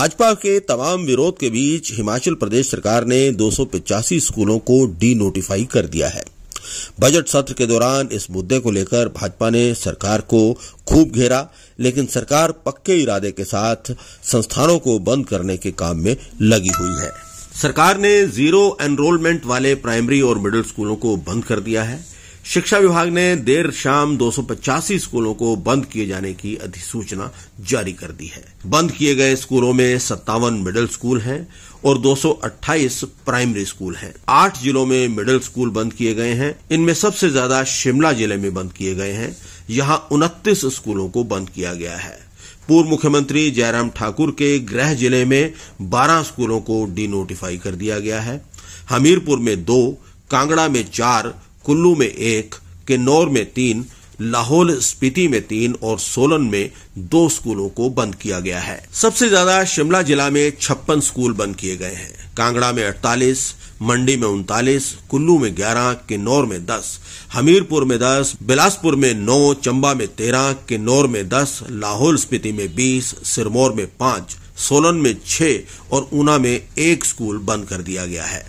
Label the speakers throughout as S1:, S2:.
S1: भाजपा के तमाम विरोध के बीच हिमाचल प्रदेश सरकार ने दो स्कूलों को डी नोटिफाई कर दिया है बजट सत्र के दौरान इस मुद्दे को लेकर भाजपा ने सरकार को खूब घेरा लेकिन सरकार पक्के इरादे के साथ संस्थानों को बंद करने के काम में लगी हुई है सरकार ने जीरो एनरोलमेंट वाले प्राइमरी और मिडिल स्कूलों को बंद कर दिया है शिक्षा विभाग ने देर शाम दो स्कूलों को बंद किए जाने की अधिसूचना जारी कर दी है बंद किए गए स्कूलों में सत्तावन मिडिल स्कूल हैं और 228 प्राइमरी स्कूल हैं। आठ जिलों में मिडिल स्कूल बंद किए गए हैं इनमें सबसे ज्यादा शिमला जिले में बंद किए गए हैं यहां उनतीस स्कूलों को बंद किया गया है पूर्व मुख्यमंत्री जयराम ठाकुर के गृह जिले में 12 स्कूलों को डीनोटिफाई कर दिया गया है हमीरपुर में दो कांगड़ा में चार कुल्लू में एक किन्नौर में तीन लाहौल स्पीति में तीन और सोलन में दो स्कूलों को बंद किया गया है सबसे ज्यादा शिमला जिला में छप्पन स्कूल बंद किए गए हैं कांगड़ा में अड़तालीस मंडी में उनतालीस कुल्लू में ग्यारह किन्नौर में दस हमीरपुर में दस बिलासपुर में नौ चंबा में तेरह किन्नौर में दस लाहौल स्पीति में बीस सिरमौर में पांच सोलन में छह और ऊना में एक स्कूल बंद कर दिया गया है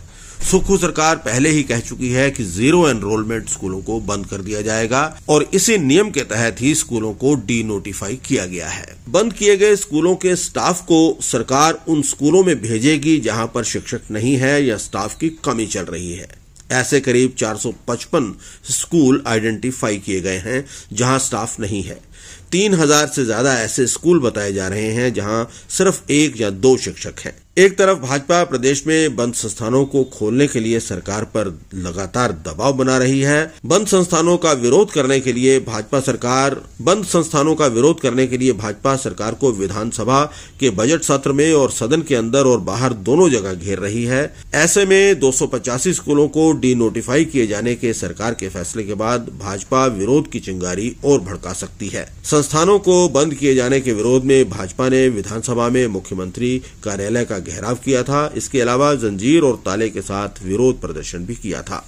S1: सुक्खू सरकार पहले ही कह चुकी है कि जीरो एनरोलमेंट स्कूलों को बंद कर दिया जाएगा और इसी नियम के तहत ही स्कूलों को डी नोटिफाई किया गया है बंद किए गए स्कूलों के स्टाफ को सरकार उन स्कूलों में भेजेगी जहां पर शिक्षक नहीं है या स्टाफ की कमी चल रही है ऐसे करीब 455 स्कूल आइडेंटिफाई किए गए हैं जहां स्टाफ नहीं है तीन हजार से ज्यादा ऐसे स्कूल बताए जा रहे हैं जहां सिर्फ एक या दो शिक्षक हैं एक तरफ भाजपा प्रदेश में बंद संस्थानों को खोलने के लिए सरकार पर लगातार दबाव बना रही है बंद संस्थानों का विरोध करने के लिए भाजपा सरकार बंद संस्थानों का विरोध करने के लिए भाजपा सरकार को विधानसभा के बजट सत्र में और सदन के अंदर और बाहर दोनों जगह घेर रही है ऐसे में दो स्कूलों को डी नोटिफाई किए जाने के सरकार के फैसले के बाद भाजपा विरोध की चिंगारी और भड़का सकती है संस्थानों को बंद किए जाने के विरोध में भाजपा ने विधानसभा में मुख्यमंत्री कार्यालय का घेराव किया था इसके अलावा जंजीर और ताले के साथ विरोध प्रदर्शन भी किया था